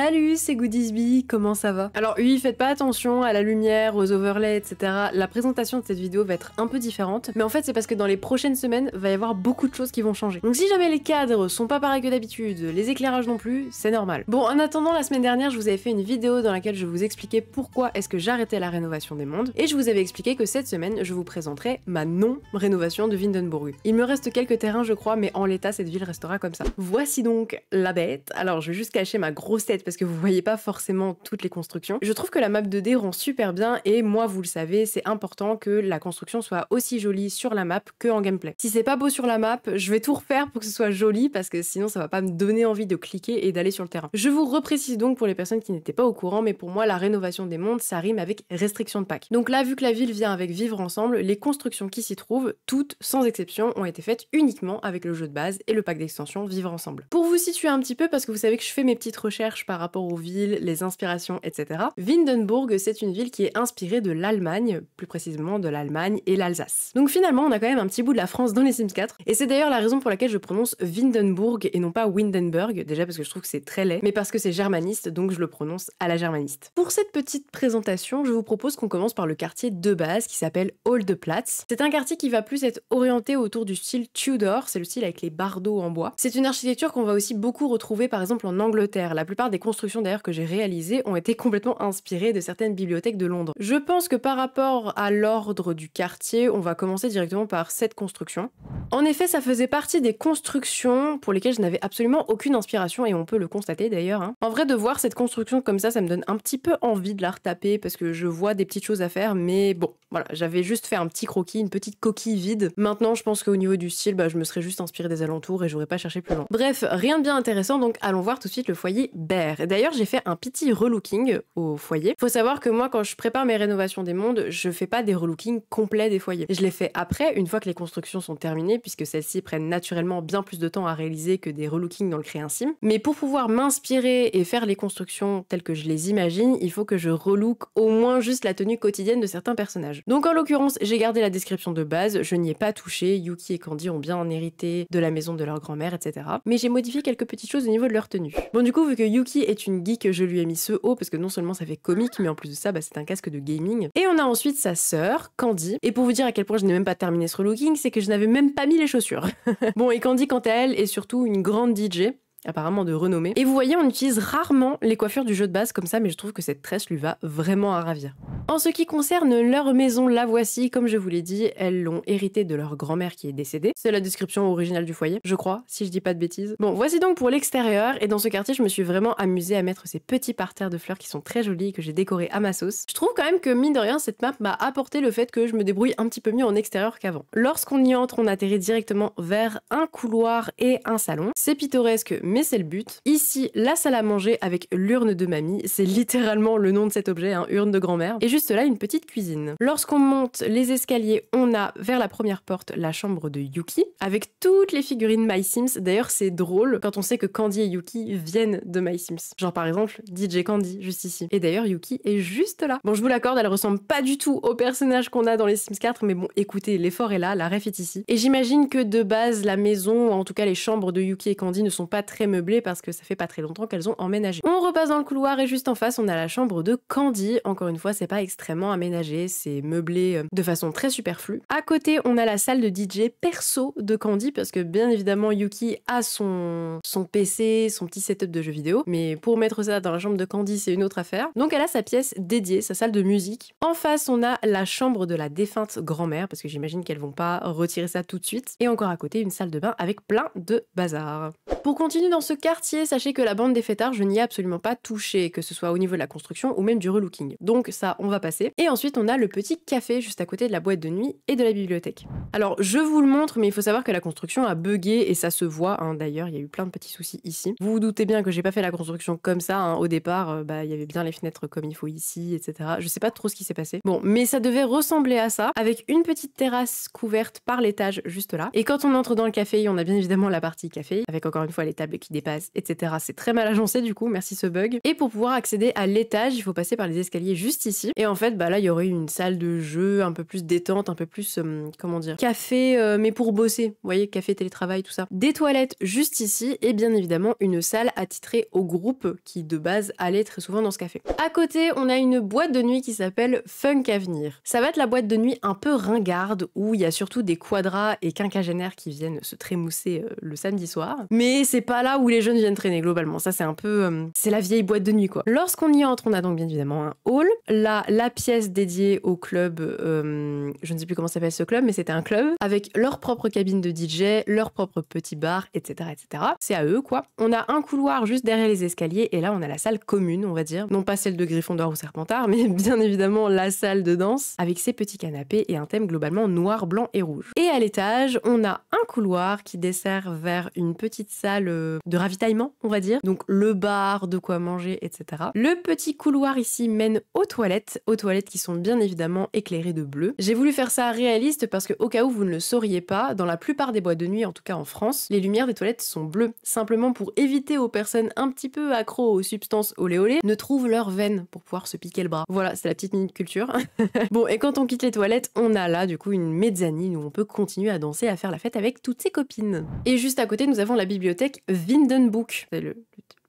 Salut, c'est Goodiesby, comment ça va Alors oui, faites pas attention à la lumière, aux overlays, etc. La présentation de cette vidéo va être un peu différente, mais en fait c'est parce que dans les prochaines semaines, va y avoir beaucoup de choses qui vont changer. Donc si jamais les cadres sont pas pareils que d'habitude, les éclairages non plus, c'est normal. Bon, en attendant, la semaine dernière, je vous avais fait une vidéo dans laquelle je vous expliquais pourquoi est-ce que j'arrêtais la rénovation des mondes, et je vous avais expliqué que cette semaine, je vous présenterai ma non-rénovation de Windenburg. Il me reste quelques terrains, je crois, mais en l'état, cette ville restera comme ça. Voici donc la bête. Alors je vais juste cacher ma grosse tête parce que vous voyez pas forcément toutes les constructions. Je trouve que la map 2D rend super bien et moi, vous le savez, c'est important que la construction soit aussi jolie sur la map que en gameplay. Si c'est pas beau sur la map, je vais tout refaire pour que ce soit joli parce que sinon ça va pas me donner envie de cliquer et d'aller sur le terrain. Je vous reprécise donc pour les personnes qui n'étaient pas au courant, mais pour moi la rénovation des mondes ça rime avec restriction de pack. Donc là, vu que la ville vient avec vivre ensemble, les constructions qui s'y trouvent, toutes sans exception, ont été faites uniquement avec le jeu de base et le pack d'extension vivre ensemble. Pour vous situer un petit peu, parce que vous savez que je fais mes petites recherches par rapport aux villes, les inspirations, etc. Windenburg, c'est une ville qui est inspirée de l'Allemagne, plus précisément de l'Allemagne et l'Alsace. Donc finalement, on a quand même un petit bout de la France dans les Sims 4, et c'est d'ailleurs la raison pour laquelle je prononce Windenburg et non pas Windenburg, déjà parce que je trouve que c'est très laid, mais parce que c'est germaniste, donc je le prononce à la germaniste. Pour cette petite présentation, je vous propose qu'on commence par le quartier de base qui s'appelle Platz. C'est un quartier qui va plus être orienté autour du style Tudor, c'est le style avec les bardeaux en bois. C'est une architecture qu'on va aussi beaucoup retrouver par exemple en Angleterre. La plupart des les constructions d'ailleurs que j'ai réalisées ont été complètement inspirées de certaines bibliothèques de Londres. Je pense que par rapport à l'ordre du quartier, on va commencer directement par cette construction. En effet, ça faisait partie des constructions pour lesquelles je n'avais absolument aucune inspiration et on peut le constater d'ailleurs. Hein. En vrai, de voir cette construction comme ça, ça me donne un petit peu envie de la retaper parce que je vois des petites choses à faire, mais bon, voilà, j'avais juste fait un petit croquis, une petite coquille vide. Maintenant, je pense qu'au niveau du style, bah, je me serais juste inspirée des alentours et j'aurais pas cherché plus loin. Bref, rien de bien intéressant, donc allons voir tout de suite le foyer Bear d'ailleurs, j'ai fait un petit relooking au foyer. Faut savoir que moi, quand je prépare mes rénovations des mondes, je fais pas des relookings complets des foyers. Je les fais après, une fois que les constructions sont terminées, puisque celles-ci prennent naturellement bien plus de temps à réaliser que des relookings dans le Sim. Mais pour pouvoir m'inspirer et faire les constructions telles que je les imagine, il faut que je relook au moins juste la tenue quotidienne de certains personnages. Donc en l'occurrence, j'ai gardé la description de base, je n'y ai pas touché, Yuki et Candy ont bien en hérité de la maison de leur grand-mère, etc. Mais j'ai modifié quelques petites choses au niveau de leur tenue. Bon du coup, vu que Yuki est une geek, je lui ai mis ce haut parce que non seulement ça fait comique, mais en plus de ça, bah, c'est un casque de gaming. Et on a ensuite sa sœur, Candy. Et pour vous dire à quel point je n'ai même pas terminé ce relooking, c'est que je n'avais même pas mis les chaussures. bon, et Candy, quant à elle, est surtout une grande DJ apparemment de renommée. Et vous voyez, on utilise rarement les coiffures du jeu de base comme ça, mais je trouve que cette tresse lui va vraiment à ravir. En ce qui concerne leur maison, la voici. Comme je vous l'ai dit, elles l'ont héritée de leur grand-mère qui est décédée. C'est la description originale du foyer, je crois, si je dis pas de bêtises. Bon, voici donc pour l'extérieur. Et dans ce quartier, je me suis vraiment amusée à mettre ces petits parterres de fleurs qui sont très jolis et que j'ai décorés à ma sauce. Je trouve quand même que, mine de rien, cette map m'a apporté le fait que je me débrouille un petit peu mieux en extérieur qu'avant. Lorsqu'on y entre, on atterrit directement vers un couloir et un salon. C'est pittoresque, mais c'est le but. Ici, la salle à manger avec l'urne de mamie. C'est littéralement le nom de cet objet, hein, urne de grand-mère. Juste là, une petite cuisine. Lorsqu'on monte les escaliers, on a vers la première porte la chambre de Yuki, avec toutes les figurines My Sims. D'ailleurs, c'est drôle quand on sait que Candy et Yuki viennent de My Sims. Genre par exemple, DJ Candy, juste ici. Et d'ailleurs, Yuki est juste là. Bon, je vous l'accorde, elle ressemble pas du tout au personnage qu'on a dans les Sims 4, mais bon, écoutez, l'effort est là, la ref est ici. Et j'imagine que de base, la maison, en tout cas les chambres de Yuki et Candy ne sont pas très meublées parce que ça fait pas très longtemps qu'elles ont emménagé. On repasse dans le couloir et juste en face, on a la chambre de Candy. Encore une fois, c'est pas extrêmement aménagé, c'est meublé euh, de façon très superflue. À côté, on a la salle de DJ perso de Candy parce que bien évidemment Yuki a son son PC, son petit setup de jeux vidéo, mais pour mettre ça dans la chambre de Candy, c'est une autre affaire. Donc elle a sa pièce dédiée, sa salle de musique. En face, on a la chambre de la défunte grand-mère parce que j'imagine qu'elles vont pas retirer ça tout de suite et encore à côté une salle de bain avec plein de bazar. Pour continuer dans ce quartier, sachez que la bande des fêtards, je n'y ai absolument pas touché, que ce soit au niveau de la construction ou même du relooking. Donc ça, on va et ensuite, on a le petit café juste à côté de la boîte de nuit et de la bibliothèque. Alors, je vous le montre, mais il faut savoir que la construction a bugué et ça se voit. Hein. D'ailleurs, il y a eu plein de petits soucis ici. Vous vous doutez bien que j'ai pas fait la construction comme ça. Hein. Au départ, euh, bah, il y avait bien les fenêtres comme il faut ici, etc. Je sais pas trop ce qui s'est passé. Bon, mais ça devait ressembler à ça, avec une petite terrasse couverte par l'étage juste là. Et quand on entre dans le café, on a bien évidemment la partie café, avec encore une fois les tables qui dépassent, etc. C'est très mal agencé du coup, merci ce bug. Et pour pouvoir accéder à l'étage, il faut passer par les escaliers juste ici. Et en fait, bah là, il y aurait une salle de jeu un peu plus détente, un peu plus, euh, comment dire, café, euh, mais pour bosser. Vous voyez, café, télétravail, tout ça. Des toilettes juste ici et bien évidemment une salle attitrée au groupe qui de base allait très souvent dans ce café. À côté, on a une boîte de nuit qui s'appelle Funk Avenir. Ça va être la boîte de nuit un peu ringarde où il y a surtout des quadras et quinquagénaires qui viennent se trémousser euh, le samedi soir. Mais c'est pas là où les jeunes viennent traîner globalement. Ça, c'est un peu. c'est la vieille boîte de nuit quoi. Lorsqu'on y entre, on a donc bien évidemment un hall. Là, la pièce dédiée au club, euh, je ne sais plus comment s'appelle ce club, mais c'était un club, avec leur propre cabine de DJ, leur propre petit bar, etc. etc. C'est à eux, quoi. On a un couloir juste derrière les escaliers, et là, on a la salle commune, on va dire. Non pas celle de Gryffondor ou Serpentard, mais bien évidemment la salle de danse, avec ses petits canapés et un thème globalement noir, blanc et rouge. Et à l'étage, on a un couloir qui dessert vers une petite salle euh, de ravitaillement, on va dire. Donc le bar, de quoi manger, etc. Le petit couloir ici mène aux toilettes aux toilettes qui sont bien évidemment éclairées de bleu. J'ai voulu faire ça réaliste parce que au cas où vous ne le sauriez pas, dans la plupart des boîtes de nuit, en tout cas en France, les lumières des toilettes sont bleues, simplement pour éviter aux personnes un petit peu accro aux substances oléolées, ne trouvent leur veine pour pouvoir se piquer le bras. Voilà, c'est la petite minute culture. bon, et quand on quitte les toilettes, on a là du coup une mezzanine où on peut continuer à danser, à faire la fête avec toutes ses copines. Et juste à côté, nous avons la bibliothèque Vindenbook. C'est le, le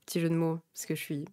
petit jeu de mots, parce que je suis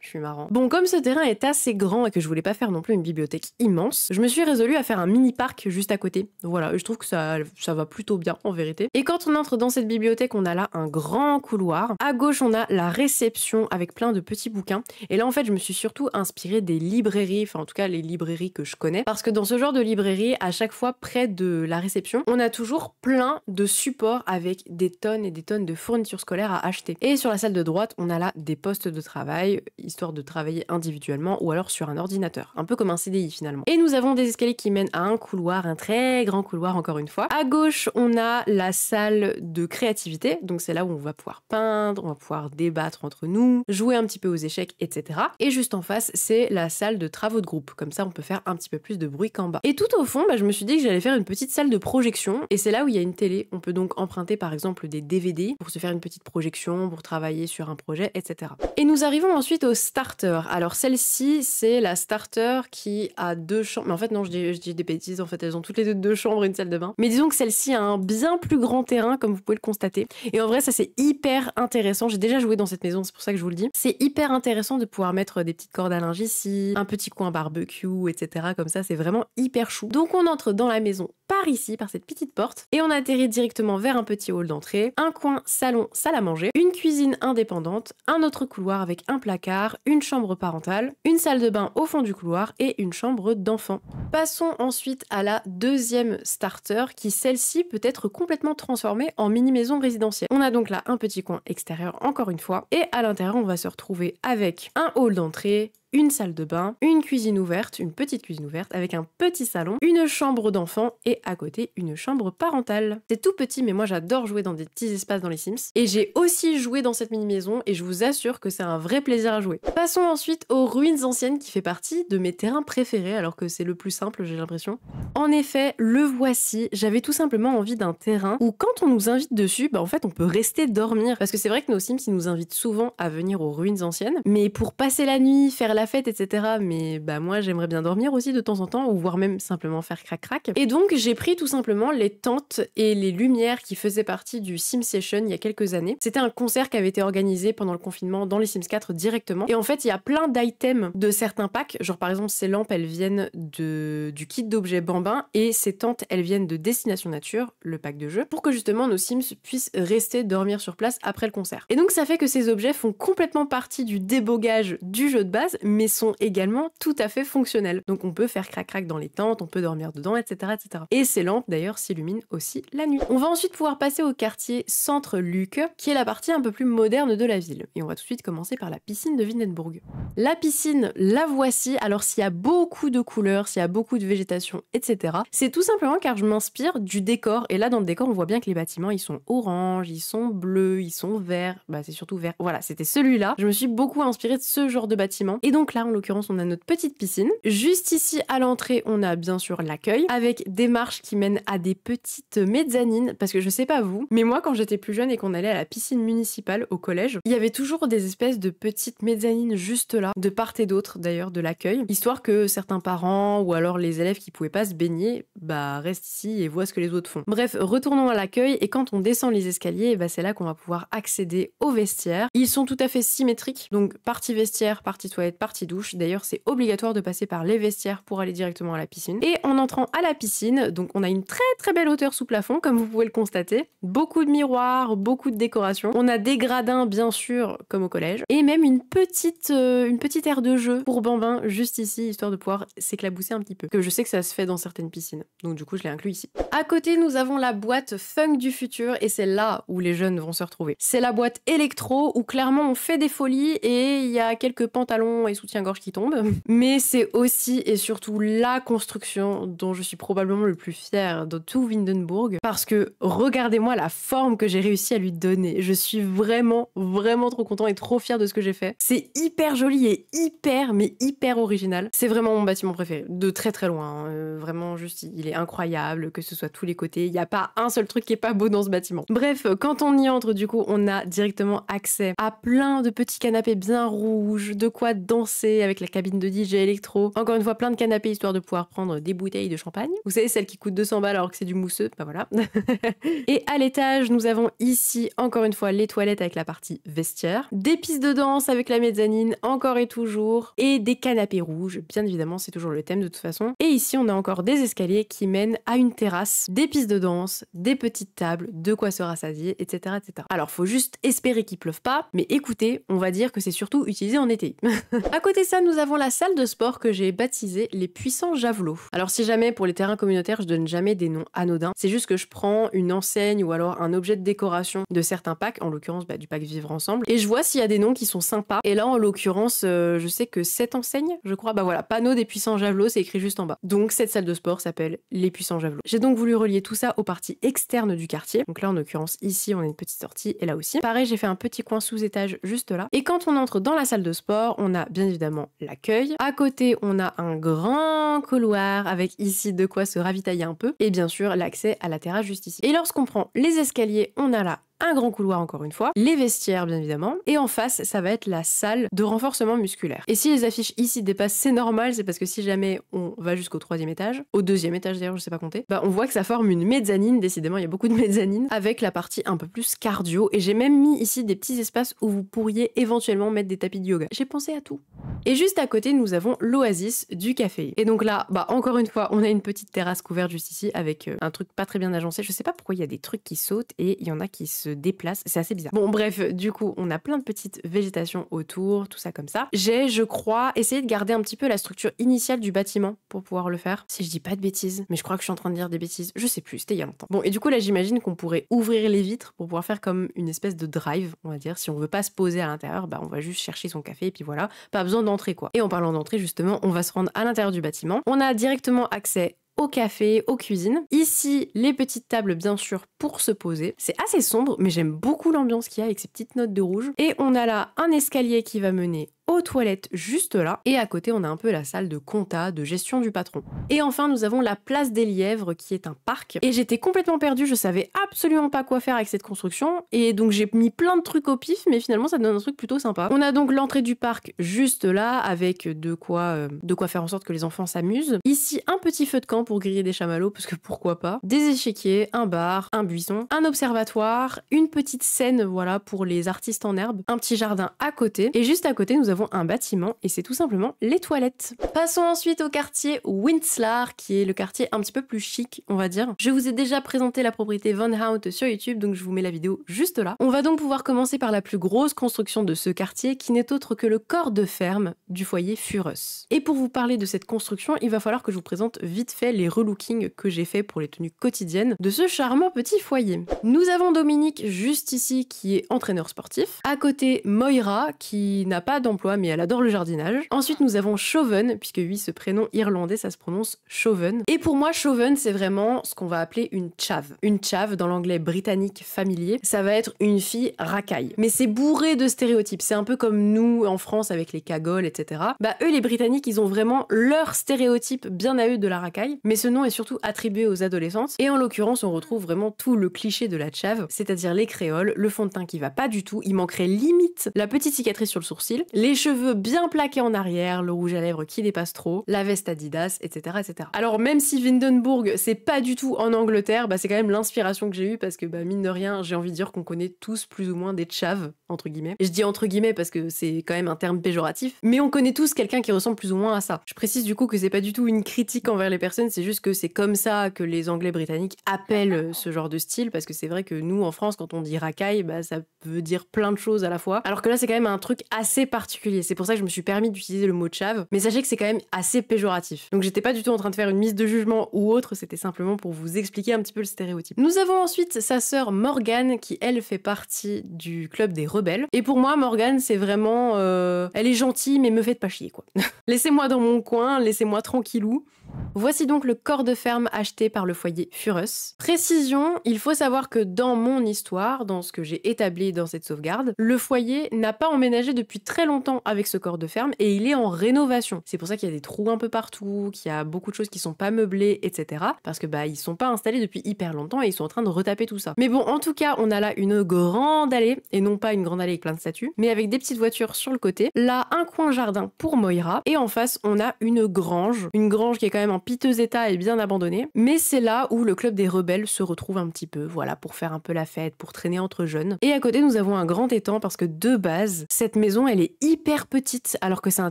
je suis marrant. Bon, comme ce terrain est assez grand et que je voulais pas faire non plus une bibliothèque immense, je me suis résolue à faire un mini parc juste à côté. Voilà, je trouve que ça, ça va plutôt bien en vérité. Et quand on entre dans cette bibliothèque, on a là un grand couloir. À gauche, on a la réception avec plein de petits bouquins. Et là, en fait, je me suis surtout inspirée des librairies, enfin en tout cas les librairies que je connais, parce que dans ce genre de librairie, à chaque fois près de la réception, on a toujours plein de supports avec des tonnes et des tonnes de fournitures scolaires à acheter. Et sur la salle de droite, on a là des postes de travail histoire de travailler individuellement ou alors sur un ordinateur. Un peu comme un CDI finalement. Et nous avons des escaliers qui mènent à un couloir, un très grand couloir encore une fois. À gauche, on a la salle de créativité. Donc c'est là où on va pouvoir peindre, on va pouvoir débattre entre nous, jouer un petit peu aux échecs, etc. Et juste en face, c'est la salle de travaux de groupe. Comme ça, on peut faire un petit peu plus de bruit qu'en bas. Et tout au fond, bah, je me suis dit que j'allais faire une petite salle de projection. Et c'est là où il y a une télé. On peut donc emprunter par exemple des DVD pour se faire une petite projection, pour travailler sur un projet, etc. Et nous arrivons ensuite au starter, Alors celle-ci, c'est la starter qui a deux chambres. Mais en fait, non, je dis, des bêtises. En fait, elles ont toutes les deux deux chambres et une salle de bain. Mais disons que celle-ci a un bien plus grand terrain, comme vous pouvez le constater. Et en vrai, ça c'est hyper intéressant. J'ai déjà joué dans cette maison, c'est pour ça que je vous le dis. C'est hyper intéressant de pouvoir mettre des petites cordes à linge ici, un petit coin barbecue, etc. Comme ça, c'est vraiment hyper chou. Donc on entre dans la maison par ici, par cette petite porte, et on atterrit directement vers un petit hall d'entrée, un coin salon, salle à manger, une cuisine indépendante, un autre couloir avec un placard une chambre parentale, une salle de bain au fond du couloir et une chambre d'enfant. Passons ensuite à la deuxième starter qui celle-ci peut être complètement transformée en mini maison résidentielle. On a donc là un petit coin extérieur encore une fois et à l'intérieur on va se retrouver avec un hall d'entrée, une salle de bain, une cuisine ouverte, une petite cuisine ouverte avec un petit salon, une chambre d'enfant et à côté une chambre parentale. C'est tout petit mais moi j'adore jouer dans des petits espaces dans les Sims et j'ai aussi joué dans cette mini-maison et je vous assure que c'est un vrai plaisir à jouer. Passons ensuite aux ruines anciennes qui fait partie de mes terrains préférés alors que c'est le plus simple j'ai l'impression. En effet, le voici, j'avais tout simplement envie d'un terrain où quand on nous invite dessus, bah en fait on peut rester dormir parce que c'est vrai que nos Sims ils nous invitent souvent à venir aux ruines anciennes mais pour passer la nuit, faire la fête, etc. Mais bah moi, j'aimerais bien dormir aussi de temps en temps, ou voire même simplement faire crac-crac. Et donc, j'ai pris tout simplement les tentes et les lumières qui faisaient partie du Sim Session il y a quelques années. C'était un concert qui avait été organisé pendant le confinement dans les Sims 4 directement. Et en fait, il y a plein d'items de certains packs. Genre, par exemple, ces lampes, elles viennent de, du kit d'objets bambins et ces tentes, elles viennent de Destination Nature, le pack de jeu, pour que justement nos Sims puissent rester dormir sur place après le concert. Et donc, ça fait que ces objets font complètement partie du débogage du jeu de base, mais sont également tout à fait fonctionnels Donc on peut faire crac-crac dans les tentes, on peut dormir dedans, etc. etc. Et ces lampes d'ailleurs s'illuminent aussi la nuit. On va ensuite pouvoir passer au quartier Centre-Luc, qui est la partie un peu plus moderne de la ville. Et on va tout de suite commencer par la piscine de Windenburg. La piscine, la voici. Alors s'il y a beaucoup de couleurs, s'il y a beaucoup de végétation, etc., c'est tout simplement car je m'inspire du décor. Et là, dans le décor, on voit bien que les bâtiments, ils sont orange, ils sont bleus, ils sont verts. Bah, c'est surtout vert. Voilà, c'était celui-là. Je me suis beaucoup inspirée de ce genre de bâtiment donc là, en l'occurrence, on a notre petite piscine. Juste ici, à l'entrée, on a bien sûr l'accueil, avec des marches qui mènent à des petites mezzanines, parce que je sais pas vous, mais moi, quand j'étais plus jeune et qu'on allait à la piscine municipale au collège, il y avait toujours des espèces de petites mezzanines juste là, de part et d'autre d'ailleurs de l'accueil, histoire que certains parents ou alors les élèves qui pouvaient pas se baigner, bah restent ici et voient ce que les autres font. Bref, retournons à l'accueil et quand on descend les escaliers, bah c'est là qu'on va pouvoir accéder aux vestiaires. Ils sont tout à fait symétriques, donc partie vestiaire, partie toilette, partie douche. D'ailleurs, c'est obligatoire de passer par les vestiaires pour aller directement à la piscine. Et en entrant à la piscine, donc on a une très très belle hauteur sous plafond, comme vous pouvez le constater. Beaucoup de miroirs, beaucoup de décorations. On a des gradins, bien sûr, comme au collège. Et même une petite, euh, une petite aire de jeu pour bambins, juste ici, histoire de pouvoir s'éclabousser un petit peu. Que je sais que ça se fait dans certaines piscines. Donc du coup, je l'ai inclus ici. À côté, nous avons la boîte funk du futur et c'est là où les jeunes vont se retrouver. C'est la boîte électro où clairement on fait des folies et il y a quelques pantalons et soutien gorge qui tombe. Mais c'est aussi et surtout la construction dont je suis probablement le plus fier de tout Windenburg. Parce que regardez-moi la forme que j'ai réussi à lui donner. Je suis vraiment, vraiment trop content et trop fier de ce que j'ai fait. C'est hyper joli et hyper, mais hyper original. C'est vraiment mon bâtiment préféré. De très très loin. Hein. Euh, vraiment, juste, il est incroyable, que ce soit tous les côtés. Il n'y a pas un seul truc qui est pas beau dans ce bâtiment. Bref, quand on y entre, du coup, on a directement accès à plein de petits canapés bien rouges, de quoi danser avec la cabine de DJ électro. Encore une fois, plein de canapés histoire de pouvoir prendre des bouteilles de champagne. Vous savez, celles qui coûtent 200 balles alors que c'est du mousseux, ben voilà. et à l'étage, nous avons ici encore une fois les toilettes avec la partie vestiaire, des pistes de danse avec la mezzanine encore et toujours, et des canapés rouges, bien évidemment, c'est toujours le thème de toute façon. Et ici, on a encore des escaliers qui mènent à une terrasse, des pistes de danse, des petites tables, de quoi se rassasier, etc. etc. Alors, faut juste espérer qu'il pleuve pas, mais écoutez, on va dire que c'est surtout utilisé en été. À côté de ça, nous avons la salle de sport que j'ai baptisée les puissants javelots. Alors si jamais pour les terrains communautaires, je donne jamais des noms anodins, c'est juste que je prends une enseigne ou alors un objet de décoration de certains packs, en l'occurrence bah, du pack Vivre Ensemble, et je vois s'il y a des noms qui sont sympas. Et là, en l'occurrence, euh, je sais que cette enseigne, je crois, bah voilà, panneau des puissants javelots, c'est écrit juste en bas. Donc cette salle de sport s'appelle les puissants javelots. J'ai donc voulu relier tout ça aux parties externes du quartier. Donc là, en l'occurrence, ici, on a une petite sortie et là aussi. Pareil, j'ai fait un petit coin sous étage juste là. Et quand on entre dans la salle de sport, on a bien évidemment l'accueil. À côté, on a un grand couloir avec ici de quoi se ravitailler un peu et bien sûr l'accès à la terrasse juste ici. Et lorsqu'on prend les escaliers, on a là un grand couloir encore une fois, les vestiaires bien évidemment, et en face ça va être la salle de renforcement musculaire. Et si les affiches ici dépassent, c'est normal, c'est parce que si jamais on va jusqu'au troisième étage, au deuxième étage d'ailleurs je sais pas compter, bah on voit que ça forme une mezzanine, décidément il y a beaucoup de mezzanine, avec la partie un peu plus cardio, et j'ai même mis ici des petits espaces où vous pourriez éventuellement mettre des tapis de yoga. J'ai pensé à tout. Et juste à côté nous avons l'oasis du café. Et donc là, bah encore une fois, on a une petite terrasse couverte juste ici avec euh, un truc pas très bien agencé, je sais pas pourquoi il y a des trucs qui sautent et il y en a qui se se C'est assez bizarre. Bon, bref, du coup, on a plein de petites végétations autour, tout ça comme ça. J'ai, je crois, essayé de garder un petit peu la structure initiale du bâtiment pour pouvoir le faire. Si je dis pas de bêtises, mais je crois que je suis en train de dire des bêtises. Je sais plus, c'était il y a longtemps. Bon, et du coup, là, j'imagine qu'on pourrait ouvrir les vitres pour pouvoir faire comme une espèce de drive, on va dire. Si on veut pas se poser à l'intérieur, bah, on va juste chercher son café et puis voilà. Pas besoin d'entrer, quoi. Et en parlant d'entrée, justement, on va se rendre à l'intérieur du bâtiment. On a directement accès au café, aux cuisines. Ici, les petites tables bien sûr pour se poser. C'est assez sombre, mais j'aime beaucoup l'ambiance qu'il y a avec ces petites notes de rouge. Et on a là un escalier qui va mener aux toilettes juste là. Et à côté, on a un peu la salle de compta, de gestion du patron. Et enfin, nous avons la place des lièvres qui est un parc. Et j'étais complètement perdue, je savais absolument pas quoi faire avec cette construction. Et donc j'ai mis plein de trucs au pif, mais finalement ça donne un truc plutôt sympa. On a donc l'entrée du parc juste là, avec de quoi, euh, de quoi faire en sorte que les enfants s'amusent. Ici, un petit feu de camp pour griller des chamallows, parce que pourquoi pas. Des échiquiers, un bar, un buisson, un observatoire, une petite scène, voilà, pour les artistes en herbe, un petit jardin à côté. Et juste à côté, nous avons un bâtiment et c'est tout simplement les toilettes. Passons ensuite au quartier Winslar, qui est le quartier un petit peu plus chic, on va dire. Je vous ai déjà présenté la propriété Von Hout sur YouTube, donc je vous mets la vidéo juste là. On va donc pouvoir commencer par la plus grosse construction de ce quartier, qui n'est autre que le corps de ferme du foyer Furus. Et pour vous parler de cette construction, il va falloir que je vous présente vite fait les relookings que j'ai fait pour les tenues quotidiennes de ce charmant petit foyer. Nous avons Dominique juste ici, qui est entraîneur sportif. À côté, Moira, qui n'a pas d'emploi mais elle adore le jardinage. Ensuite, nous avons Chauven, puisque oui, ce prénom irlandais, ça se prononce Chauven. Et pour moi, Chauven c'est vraiment ce qu'on va appeler une chave. Une chave, dans l'anglais britannique familier, ça va être une fille racaille. Mais c'est bourré de stéréotypes. C'est un peu comme nous en France avec les cagoles, etc. Bah, eux, les Britanniques, ils ont vraiment leur stéréotype bien à eux de la racaille. Mais ce nom est surtout attribué aux adolescents. Et en l'occurrence, on retrouve vraiment tout le cliché de la chave, c'est-à-dire les créoles, le fond de teint qui va pas du tout, il manquerait limite la petite cicatrice sur le sourcil, les cheveux bien plaqués en arrière, le rouge à lèvres qui dépasse trop, la veste Adidas, etc. etc. Alors même si Vindenburg, c'est pas du tout en Angleterre, bah, c'est quand même l'inspiration que j'ai eue parce que bah, mine de rien, j'ai envie de dire qu'on connaît tous plus ou moins des chaves entre guillemets. Et je dis entre guillemets parce que c'est quand même un terme péjoratif, mais on connaît tous quelqu'un qui ressemble plus ou moins à ça. Je précise du coup que c'est pas du tout une critique envers les personnes, c'est juste que c'est comme ça que les Anglais britanniques appellent euh, ce genre de style, parce que c'est vrai que nous en France, quand on dit racaille, bah, ça veut dire plein de choses à la fois. Alors que là, c'est quand même un truc assez particulier. C'est pour ça que je me suis permis d'utiliser le mot chave, mais sachez que c'est quand même assez péjoratif. Donc j'étais pas du tout en train de faire une mise de jugement ou autre, c'était simplement pour vous expliquer un petit peu le stéréotype. Nous avons ensuite sa sœur Morgane qui elle fait partie du club des et pour moi, Morgane, c'est vraiment. Euh, elle est gentille, mais me faites pas chier, quoi. laissez-moi dans mon coin, laissez-moi tranquillou. Voici donc le corps de ferme acheté par le foyer Furus. Précision, il faut savoir que dans mon histoire, dans ce que j'ai établi dans cette sauvegarde, le foyer n'a pas emménagé depuis très longtemps avec ce corps de ferme et il est en rénovation. C'est pour ça qu'il y a des trous un peu partout, qu'il y a beaucoup de choses qui sont pas meublées, etc. Parce que bah ils sont pas installés depuis hyper longtemps et ils sont en train de retaper tout ça. Mais bon, en tout cas, on a là une grande allée et non pas une grande allée avec plein de statues, mais avec des petites voitures sur le côté. Là, un coin jardin pour Moira et en face, on a une grange, une grange qui est même en piteux état et bien abandonné. Mais c'est là où le club des rebelles se retrouve un petit peu, voilà, pour faire un peu la fête, pour traîner entre jeunes. Et à côté, nous avons un grand étang parce que de base, cette maison, elle est hyper petite alors que c'est un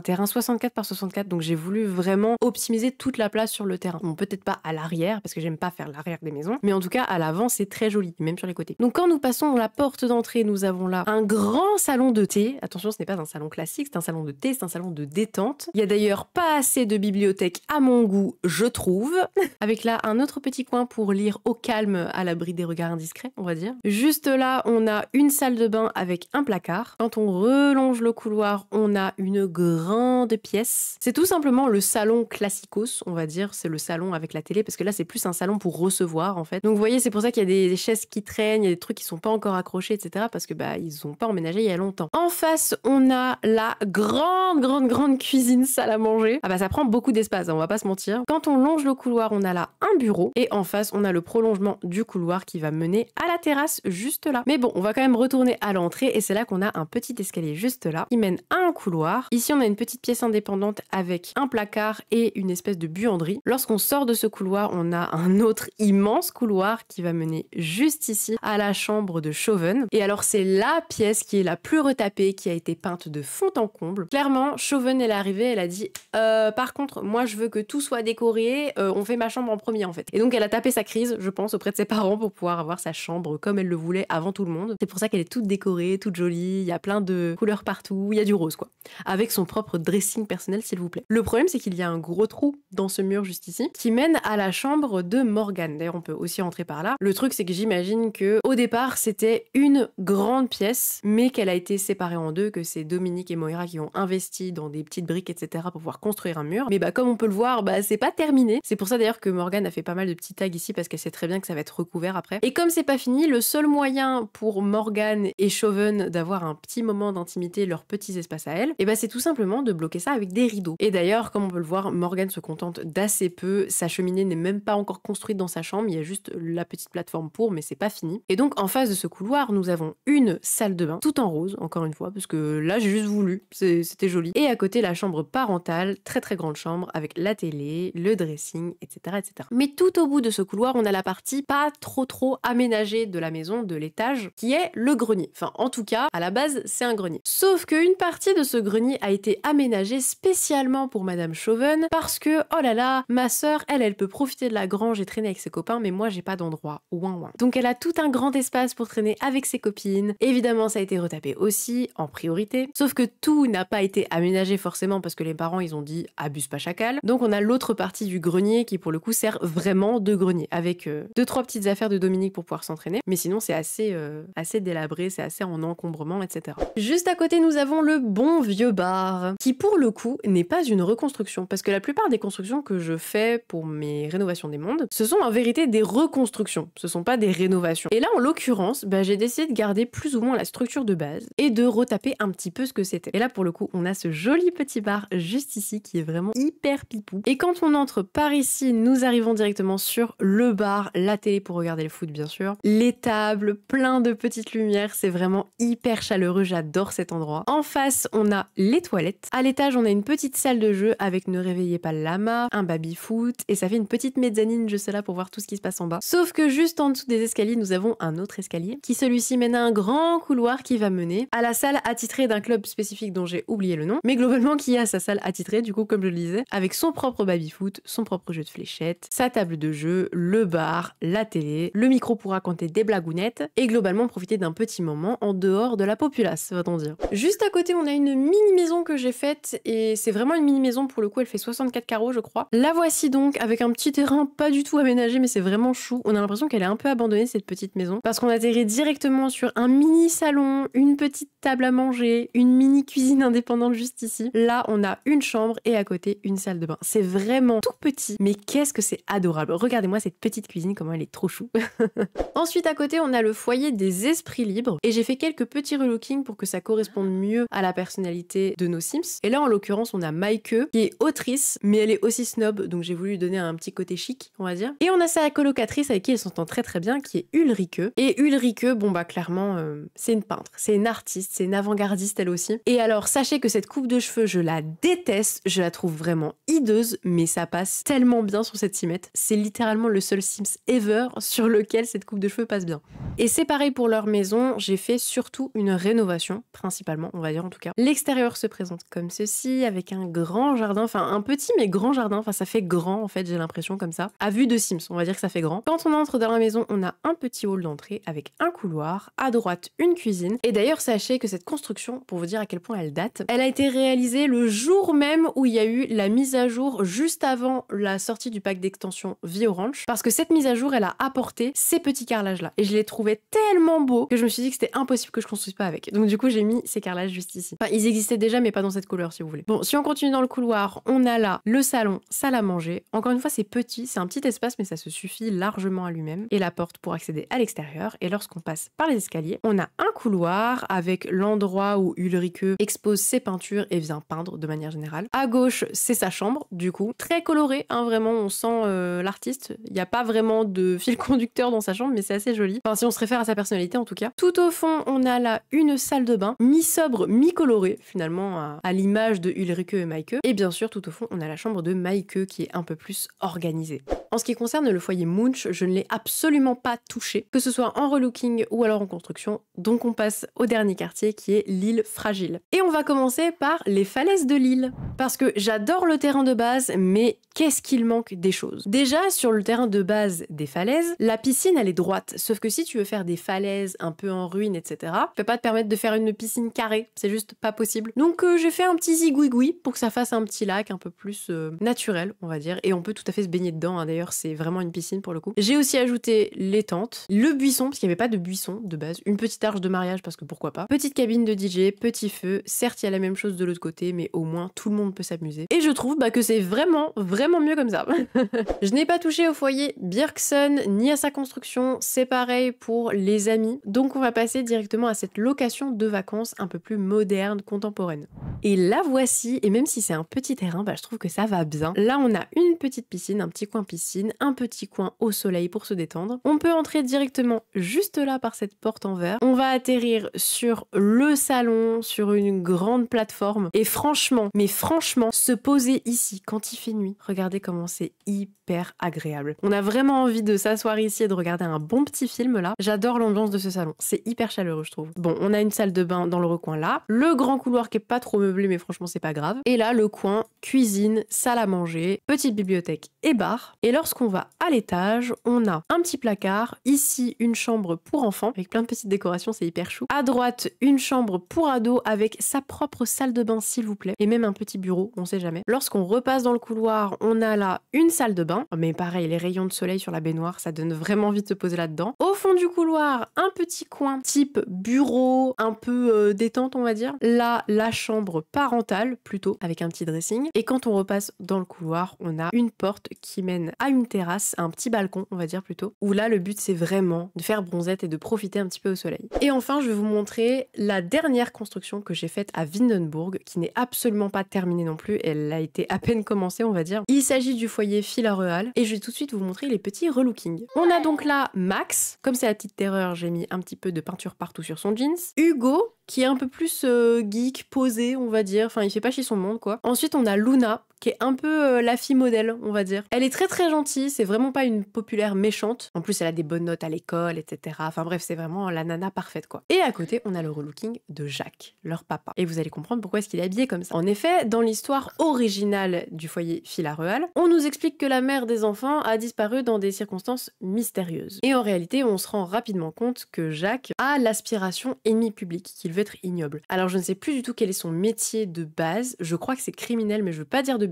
terrain 64 par 64. Donc j'ai voulu vraiment optimiser toute la place sur le terrain. Bon, peut-être pas à l'arrière parce que j'aime pas faire l'arrière des maisons, mais en tout cas à l'avant, c'est très joli, même sur les côtés. Donc quand nous passons la porte d'entrée, nous avons là un grand salon de thé. Attention, ce n'est pas un salon classique, c'est un salon de thé, c'est un salon de détente. Il y a d'ailleurs pas assez de bibliothèque à mon goût je trouve. Avec là un autre petit coin pour lire au calme à l'abri des regards indiscrets, on va dire. Juste là, on a une salle de bain avec un placard. Quand on relonge le couloir, on a une grande pièce. C'est tout simplement le salon classicos, on va dire. C'est le salon avec la télé parce que là, c'est plus un salon pour recevoir en fait. Donc vous voyez, c'est pour ça qu'il y a des, chaises qui traînent, il y a des trucs qui sont pas encore accrochés, etc. Parce que bah ils ont pas emménagé il y a longtemps. En face, on a la grande, grande, grande cuisine salle à manger. Ah bah ça prend beaucoup d'espace, hein, on va pas se mentir. Quand on longe le couloir, on a là un bureau et en face, on a le prolongement du couloir qui va mener à la terrasse juste là. Mais bon, on va quand même retourner à l'entrée et c'est là qu'on a un petit escalier juste là qui mène à un couloir. Ici, on a une petite pièce indépendante avec un placard et une espèce de buanderie. Lorsqu'on sort de ce couloir, on a un autre immense couloir qui va mener juste ici à la chambre de Chauven. Et alors, c'est la pièce qui est la plus retapée, qui a été peinte de fond en comble. Clairement, Chauven, elle est arrivée, elle a dit euh, Par contre, moi, je veux que tout soit décorée, euh, on fait ma chambre en premier en fait. Et donc elle a tapé sa crise, je pense, auprès de ses parents pour pouvoir avoir sa chambre comme elle le voulait avant tout le monde. C'est pour ça qu'elle est toute décorée, toute jolie, il y a plein de couleurs partout, il y a du rose quoi. Avec son propre dressing personnel s'il vous plaît. Le problème c'est qu'il y a un gros trou dans ce mur juste ici qui mène à la chambre de Morgane. D'ailleurs on peut aussi entrer par là. Le truc c'est que j'imagine que au départ c'était une grande pièce mais qu'elle a été séparée en deux, que c'est Dominique et Moira qui ont investi dans des petites briques etc pour pouvoir construire un mur. Mais bah comme on peut le voir, bah, c'est pas terminé. C'est pour ça d'ailleurs que Morgane a fait pas mal de petits tags ici parce qu'elle sait très bien que ça va être recouvert après. Et comme c'est pas fini, le seul moyen pour Morgane et Chauven d'avoir un petit moment d'intimité, leurs petits espaces à elle, et eh ben, c'est tout simplement de bloquer ça avec des rideaux. Et d'ailleurs, comme on peut le voir, Morgane se contente d'assez peu. Sa cheminée n'est même pas encore construite dans sa chambre. Il y a juste la petite plateforme pour, mais c'est pas fini. Et donc en face de ce couloir, nous avons une salle de bain, tout en rose, encore une fois, parce que là j'ai juste voulu, c'était joli. Et à côté la chambre parentale, très très grande chambre avec la télé, le dressing, etc., etc. Mais tout au bout de ce couloir, on a la partie pas trop trop aménagée de la maison, de l'étage, qui est le grenier. Enfin, en tout cas, à la base, c'est un grenier. Sauf qu'une partie de ce grenier a été aménagée spécialement pour Madame Chauven parce que, oh là là, ma sœur, elle, elle peut profiter de la grange et traîner avec ses copains, mais moi, j'ai pas d'endroit. Ouin ouin. Donc, elle a tout un grand espace pour traîner avec ses copines. Évidemment, ça a été retapé aussi, en priorité. Sauf que tout n'a pas été aménagé forcément parce que les parents, ils ont dit abuse pas chacal. Donc, on a l'autre partie du grenier qui pour le coup sert vraiment de grenier avec euh, deux trois petites affaires de Dominique pour pouvoir s'entraîner mais sinon c'est assez euh, assez délabré c'est assez en encombrement etc juste à côté nous avons le bon vieux bar qui pour le coup n'est pas une reconstruction parce que la plupart des constructions que je fais pour mes rénovations des mondes ce sont en vérité des reconstructions ce sont pas des rénovations et là en l'occurrence bah, j'ai décidé de garder plus ou moins la structure de base et de retaper un petit peu ce que c'était et là pour le coup on a ce joli petit bar juste ici qui est vraiment hyper pipou et quand on entre par ici, nous arrivons directement sur le bar, la télé pour regarder le foot bien sûr, les tables, plein de petites lumières, c'est vraiment hyper chaleureux, j'adore cet endroit. En face, on a les toilettes. À l'étage, on a une petite salle de jeu avec Ne réveillez pas lama, un baby-foot, et ça fait une petite mezzanine juste là pour voir tout ce qui se passe en bas. Sauf que juste en dessous des escaliers, nous avons un autre escalier, qui celui-ci mène à un grand couloir qui va mener à la salle attitrée d'un club spécifique dont j'ai oublié le nom, mais globalement qui a sa salle attitrée, du coup comme je le disais, avec son propre baby son propre jeu de fléchettes, sa table de jeu, le bar, la télé, le micro pour raconter des blagounettes et globalement profiter d'un petit moment en dehors de la populace, va-t-on dire. Juste à côté, on a une mini maison que j'ai faite et c'est vraiment une mini maison pour le coup, elle fait 64 carreaux, je crois. La voici donc avec un petit terrain pas du tout aménagé, mais c'est vraiment chou. On a l'impression qu'elle est un peu abandonnée cette petite maison parce qu'on atterrit directement sur un mini salon, une petite table à manger, une mini cuisine indépendante juste ici. Là, on a une chambre et à côté une salle de bain. C'est vraiment vraiment tout petit. Mais qu'est-ce que c'est adorable. Regardez-moi cette petite cuisine, comment elle est trop chou. Ensuite, à côté, on a le foyer des esprits libres. Et j'ai fait quelques petits relooking pour que ça corresponde mieux à la personnalité de nos Sims. Et là, en l'occurrence, on a Maike, qui est autrice, mais elle est aussi snob, donc j'ai voulu lui donner un petit côté chic, on va dire. Et on a sa colocatrice avec qui elle s'entend très très bien, qui est Ulrike. Et Ulrike, bon bah clairement, euh, c'est une peintre, c'est une artiste, c'est une avant-gardiste elle aussi. Et alors, sachez que cette coupe de cheveux, je la déteste, je la trouve vraiment hideuse, mais ça passe tellement bien sur cette cimette. C'est littéralement le seul Sims ever sur lequel cette coupe de cheveux passe bien. Et c'est pareil pour leur maison, j'ai fait surtout une rénovation, principalement, on va dire en tout cas. L'extérieur se présente comme ceci, avec un grand jardin, enfin un petit mais grand jardin, enfin ça fait grand en fait, j'ai l'impression comme ça. À vue de Sims, on va dire que ça fait grand. Quand on entre dans la maison, on a un petit hall d'entrée avec un couloir, à droite une cuisine. Et d'ailleurs, sachez que cette construction, pour vous dire à quel point elle date, elle a été réalisée le jour même où il y a eu la mise à jour juste avant la sortie du pack d'extension Vie Orange, parce que cette mise à jour, elle a apporté ces petits carrelages-là. Et je les trouvais tellement beaux que je me suis dit que c'était impossible que je construise pas avec. Donc du coup, j'ai mis ces carrelages juste ici. Enfin, ils existaient déjà, mais pas dans cette couleur, si vous voulez. Bon, si on continue dans le couloir, on a là le salon, salle à manger. Encore une fois, c'est petit, c'est un petit espace, mais ça se suffit largement à lui-même. Et la porte pour accéder à l'extérieur. Et lorsqu'on passe par les escaliers, on a un couloir avec l'endroit où Ulrike expose ses peintures et vient peindre de manière générale. À gauche, c'est sa chambre, du coup, très coloré, hein, vraiment, on sent euh, l'artiste. Il n'y a pas vraiment de fil conducteur dans sa chambre, mais c'est assez joli. Enfin, si on se réfère à sa personnalité en tout cas. Tout au fond, on a là une salle de bain, mi-sobre, mi-colorée, finalement, à, l'image de Ulrike et Maike. Et bien sûr, tout au fond, on a la chambre de Maike qui est un peu plus organisée. En ce qui concerne le foyer Munch, je ne l'ai absolument pas touché, que ce soit en relooking ou alors en construction, donc on passe au dernier quartier qui est l'île fragile. Et on va commencer par les falaises de l'île, parce que j'adore le terrain de base, mais qu'est-ce qu'il manque des choses Déjà, sur le terrain de base des falaises, la piscine, elle est droite. Sauf que si tu veux faire des falaises un peu en ruine, etc., tu peux pas te permettre de faire une piscine carrée. C'est juste pas possible. Donc, euh, j'ai fait un petit zigouigoui pour que ça fasse un petit lac un peu plus euh, naturel, on va dire. Et on peut tout à fait se baigner dedans. Hein. D'ailleurs, c'est vraiment une piscine pour le coup. J'ai aussi ajouté les tentes, le buisson, parce qu'il n'y avait pas de buisson de base, une petite arche de mariage, parce que pourquoi pas. Petite cabine de DJ, petit feu. Certes, il y a la même chose de l'autre côté, mais au moins tout le monde peut s'amuser. Et je trouve bah, que c'est vraiment vraiment, mieux comme ça. je n'ai pas touché au foyer Birkson ni à sa construction, c'est pareil pour les amis. Donc on va passer directement à cette location de vacances un peu plus moderne, contemporaine. Et la voici, et même si c'est un petit terrain, bah, je trouve que ça va bien. Là on a une petite piscine, un petit coin piscine, un petit coin au soleil pour se détendre. On peut entrer directement juste là par cette porte en verre. On va atterrir sur le salon, sur une grande plateforme. Et franchement, mais franchement, se poser ici quand il fait nuit. Regardez comment c'est hyper agréable. On a vraiment envie de s'asseoir ici et de regarder un bon petit film là. J'adore l'ambiance de ce salon. C'est hyper chaleureux, je trouve. Bon, on a une salle de bain dans le recoin là. Le grand couloir qui est pas trop meublé, mais franchement, c'est pas grave. Et là, le coin cuisine, salle à manger, petite bibliothèque et bar. Et lorsqu'on va à l'étage, on a un petit placard, ici une chambre pour enfants avec plein de petites décorations, c'est hyper chou. À droite, une chambre pour ados avec sa propre salle de bain s'il vous plaît et même un petit bureau, on sait jamais. Lorsqu'on repasse dans le couloir, on a là une salle de bain, oh, mais pareil, les rayons de soleil sur la baignoire, ça donne vraiment envie de se poser là-dedans. Au fond du couloir, un petit coin type bureau, un peu euh, détente on va dire. Là, la chambre parentale plutôt avec un petit dressing et quand on repasse dans le couloir, on a une porte qui mène à une terrasse, à un petit balcon, on va dire plutôt, où là le but c'est vraiment de faire bronzette et de profiter un petit peu au soleil. Et enfin, je vais vous montrer la dernière construction que j'ai faite à Vindenburg, qui n'est absolument pas terminée non plus, elle a été à peine commencée, on va dire. Il s'agit du foyer Filareal, et je vais tout de suite vous montrer les petits relooking. On a donc là Max, comme c'est la petite terreur, j'ai mis un petit peu de peinture partout sur son jeans. Hugo, qui est un peu plus euh, geek, posé, on va dire, enfin il fait pas chez son monde quoi. Ensuite on a Luna qui est un peu euh, la fille modèle, on va dire. Elle est très très gentille, c'est vraiment pas une populaire méchante. En plus, elle a des bonnes notes à l'école, etc. Enfin bref, c'est vraiment la nana parfaite quoi. Et à côté, on a le relooking de Jacques, leur papa. Et vous allez comprendre pourquoi est-ce qu'il est habillé comme ça. En effet, dans l'histoire originale du foyer Philareal, on nous explique que la mère des enfants a disparu dans des circonstances mystérieuses. Et en réalité, on se rend rapidement compte que Jacques a l'aspiration ennemie publique, qu'il veut être ignoble. Alors je ne sais plus du tout quel est son métier de base, je crois que c'est criminel, mais je veux pas dire de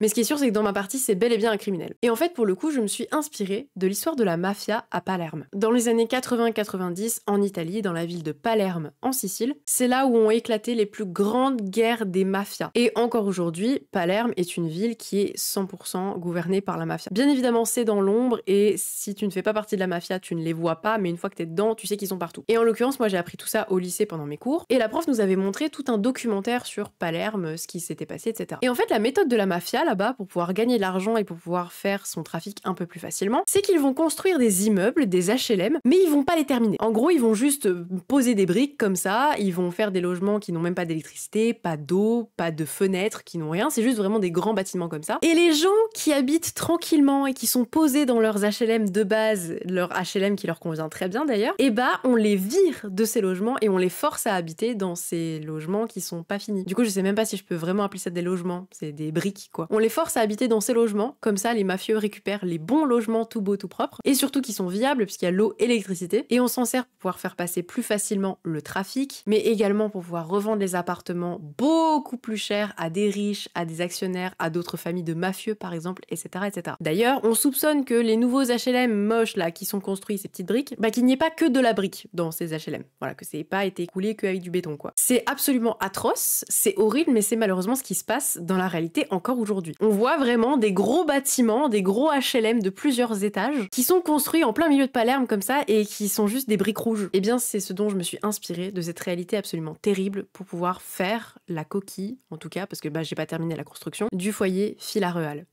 mais ce qui est sûr, c'est que dans ma partie, c'est bel et bien un criminel. Et en fait, pour le coup, je me suis inspirée de l'histoire de la mafia à Palerme. Dans les années 80-90, en Italie, dans la ville de Palerme, en Sicile, c'est là où ont éclaté les plus grandes guerres des mafias. Et encore aujourd'hui, Palerme est une ville qui est 100% gouvernée par la mafia. Bien évidemment, c'est dans l'ombre et si tu ne fais pas partie de la mafia, tu ne les vois pas, mais une fois que tu es dedans, tu sais qu'ils sont partout. Et en l'occurrence, moi j'ai appris tout ça au lycée pendant mes cours et la prof nous avait montré tout un documentaire sur Palerme, ce qui s'était passé, etc. Et en fait, la méthode de la la mafia là-bas pour pouvoir gagner de l'argent et pour pouvoir faire son trafic un peu plus facilement, c'est qu'ils vont construire des immeubles, des HLM, mais ils vont pas les terminer. En gros, ils vont juste euh, poser des briques comme ça, ils vont faire des logements qui n'ont même pas d'électricité, pas d'eau, pas de fenêtres, qui n'ont rien, c'est juste vraiment des grands bâtiments comme ça. Et les gens qui habitent tranquillement et qui sont posés dans leurs HLM de base, leur HLM qui leur convient très bien d'ailleurs, eh bah on les vire de ces logements et on les force à habiter dans ces logements qui sont pas finis. Du coup, je sais même pas si je peux vraiment appeler ça des logements, c'est des briques on les force à habiter dans ces logements, comme ça les mafieux récupèrent les bons logements tout beaux, tout propres, et surtout qui sont viables puisqu'il y a l'eau et l'électricité, et on s'en sert pour pouvoir faire passer plus facilement le trafic, mais également pour pouvoir revendre les appartements beaucoup plus chers à des riches, à des actionnaires, à d'autres familles de mafieux par exemple, etc. etc. D'ailleurs, on soupçonne que les nouveaux HLM moches là qui sont construits, ces petites briques, bah qu'il n'y ait pas que de la brique dans ces HLM. Voilà, que c'est pas été coulé qu'avec du béton quoi. C'est absolument atroce, c'est horrible, mais c'est malheureusement ce qui se passe dans la réalité aujourd'hui. On voit vraiment des gros bâtiments, des gros HLM de plusieurs étages qui sont construits en plein milieu de Palerme comme ça et qui sont juste des briques rouges. Et eh bien c'est ce dont je me suis inspirée de cette réalité absolument terrible pour pouvoir faire la coquille, en tout cas parce que bah, j'ai pas terminé la construction, du foyer Filareal.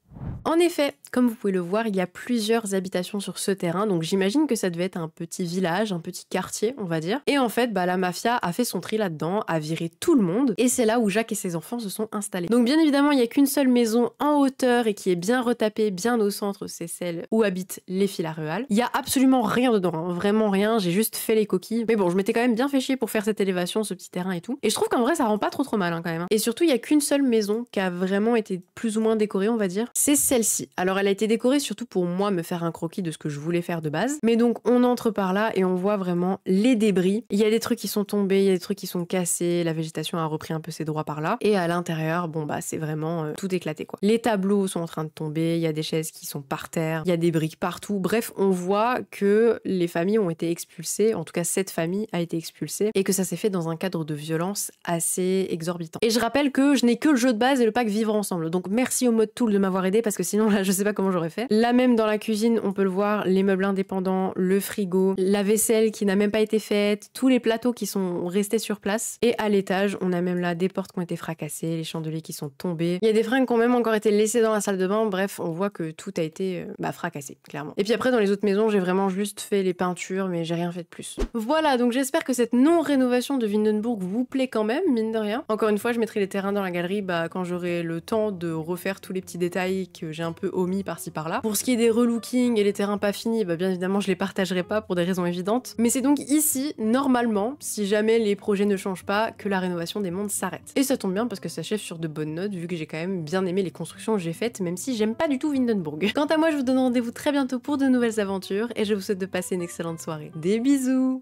En effet, comme vous pouvez le voir, il y a plusieurs habitations sur ce terrain, donc j'imagine que ça devait être un petit village, un petit quartier, on va dire. Et en fait, bah, la mafia a fait son tri là-dedans, a viré tout le monde, et c'est là où Jacques et ses enfants se sont installés. Donc bien évidemment, il n'y a qu'une seule maison en hauteur et qui est bien retapée, bien au centre, c'est celle où habitent les filaruales. Il y a absolument rien dedans, hein, vraiment rien, j'ai juste fait les coquilles. Mais bon, je m'étais quand même bien fait chier pour faire cette élévation, ce petit terrain et tout. Et je trouve qu'en vrai, ça rend pas trop trop mal hein, quand même. Hein. Et surtout, il y a qu'une seule maison qui a vraiment été plus ou moins décorée, on va dire c'est celle-ci. Alors elle a été décorée surtout pour moi me faire un croquis de ce que je voulais faire de base. Mais donc on entre par là et on voit vraiment les débris. Il y a des trucs qui sont tombés, il y a des trucs qui sont cassés, la végétation a repris un peu ses droits par là. Et à l'intérieur, bon bah c'est vraiment euh, tout éclaté quoi. Les tableaux sont en train de tomber, il y a des chaises qui sont par terre, il y a des briques partout. Bref, on voit que les familles ont été expulsées, en tout cas cette famille a été expulsée et que ça s'est fait dans un cadre de violence assez exorbitant. Et je rappelle que je n'ai que le jeu de base et le pack vivre ensemble. Donc merci au mode tool de m'avoir parce que sinon là je sais pas comment j'aurais fait. Là même dans la cuisine on peut le voir, les meubles indépendants, le frigo, la vaisselle qui n'a même pas été faite, tous les plateaux qui sont restés sur place. Et à l'étage on a même là des portes qui ont été fracassées, les chandeliers qui sont tombés. Il y a des fringues qui ont même encore été laissées dans la salle de bain. Bref on voit que tout a été euh, bah, fracassé clairement. Et puis après dans les autres maisons j'ai vraiment juste fait les peintures mais j'ai rien fait de plus. Voilà donc j'espère que cette non rénovation de Vindenburg vous plaît quand même mine de rien. Encore une fois je mettrai les terrains dans la galerie bah, quand j'aurai le temps de refaire tous les petits détails que j'ai un peu omis par-ci par-là. Pour ce qui est des relooking et les terrains pas finis, bah bien évidemment je les partagerai pas pour des raisons évidentes. Mais c'est donc ici, normalement, si jamais les projets ne changent pas, que la rénovation des mondes s'arrête. Et ça tombe bien parce que ça s'achève sur de bonnes notes vu que j'ai quand même bien aimé les constructions que j'ai faites, même si j'aime pas du tout Windenburg. Quant à moi, je vous donne rendez-vous très bientôt pour de nouvelles aventures et je vous souhaite de passer une excellente soirée. Des bisous